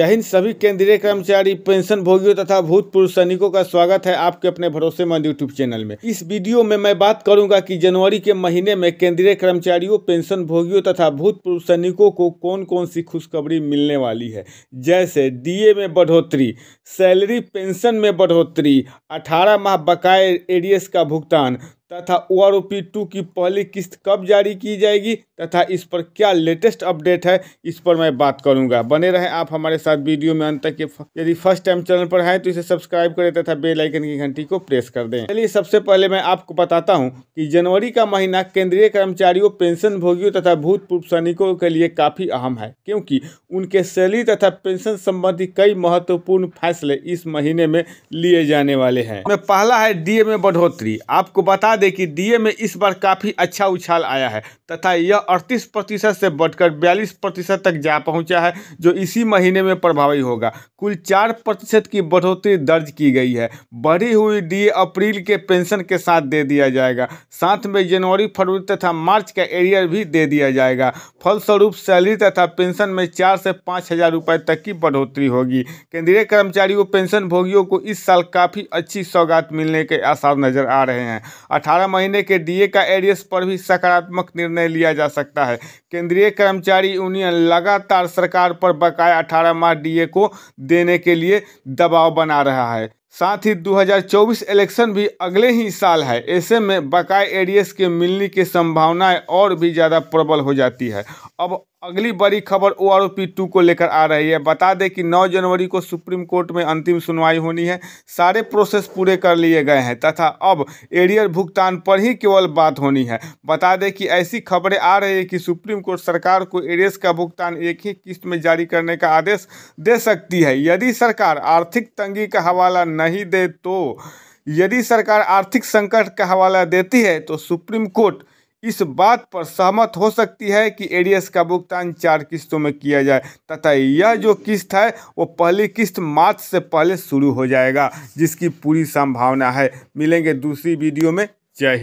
जय हिंद सभी केंद्रीय कर्मचारी पेंशन भोगियों तथा भूतपूर्व सैनिकों का स्वागत है आपके अपने भरोसेमंद यूट्यूब चैनल में इस वीडियो में मैं बात करूंगा कि जनवरी के महीने में केंद्रीय कर्मचारियों पेंशन भोगियों तथा भूतपूर्व सैनिकों को कौन कौन सी खुशखबरी मिलने वाली है जैसे डीए में बढ़ोतरी सैलरी पेंशन में बढ़ोतरी अठारह माह बकाए एडीएस का भुगतान तथा O R O P two की पहली किस्त कब जारी की जाएगी तथा इस पर क्या लेटेस्ट अपडेट है इस पर मैं बात करूंगा बने रहें आप हमारे साथ वीडियो में अंत तक यदि फर्स्ट टाइम चैनल पर हैं तो इसे सब्सक्राइब करें तथा बेल आइकन की घंटी को प्रेस कर दें चलिए सबसे पहले मैं आपको बताता हूं कि जनवरी का महीना केंद्रीय कर्मचारियों पेंशन भोगियों तथा भूतपूर्व सैनिकों के लिए काफ़ी अहम है क्योंकि उनके सैली तथा पेंशन संबंधी कई महत्वपूर्ण फैसले इस महीने में लिए जाने वाले हैं पहला है डीए में बढ़ोतरी आपको बता दें कि डीए में इस बार काफ़ी अच्छा उछाल आया है तथा यह अड़तीस प्रतिशत से बढ़कर बयालीस प्रतिशत तक जा पहुंचा है जो इसी महीने में प्रभावी होगा कुल चार प्रतिशत की बढ़ोतरी दर्ज की गई है बढ़ी हुई डीए अप्रैल के पेंशन के साथ दे दिया जाएगा साथ में जनवरी फरवरी तथा मार्च का एरियर भी दे दिया जाएगा फलस्वरूप सैलरी तथा पेंशन में चार से पाँच हज़ार रुपये तक की बढ़ोतरी होगी केंद्रीय कर्मचारियों पेंशन भोगियों को इस साल काफ़ी अच्छी सौगात मिलने के आसार नजर आ रहे हैं अठारह महीने के डीए का एरियस पर भी सकारात्मक निर्णय लिया जा सकता है केंद्रीय कर्मचारी यूनियन लगातार सरकार पर बकाया अठारह माह डीए को देने के लिए दबाव बना रहा है साथ ही 2024 इलेक्शन भी अगले ही साल है ऐसे में बकाए एडीएस के मिलने की संभावनाएं और भी ज़्यादा प्रबल हो जाती है अब अगली बड़ी खबर ओ आर पी टू को लेकर आ रही है बता दें कि 9 जनवरी को सुप्रीम कोर्ट में अंतिम सुनवाई होनी है सारे प्रोसेस पूरे कर लिए गए हैं तथा अब एरियर भुगतान पर ही केवल बात होनी है बता दें कि ऐसी खबरें आ रही है कि सुप्रीम कोर्ट सरकार को एरियर्स का भुगतान एक ही किस्त में जारी करने का आदेश दे सकती है यदि सरकार आर्थिक तंगी का हवाला नहीं दे तो यदि सरकार आर्थिक संकट का हवाला देती है तो सुप्रीम कोर्ट इस बात पर सहमत हो सकती है कि एडीएस का भुगतान चार किस्तों में किया जाए तथा यह जो किस्त है वो पहली किस्त मार्च से पहले शुरू हो जाएगा जिसकी पूरी संभावना है मिलेंगे दूसरी वीडियो में जय हिंद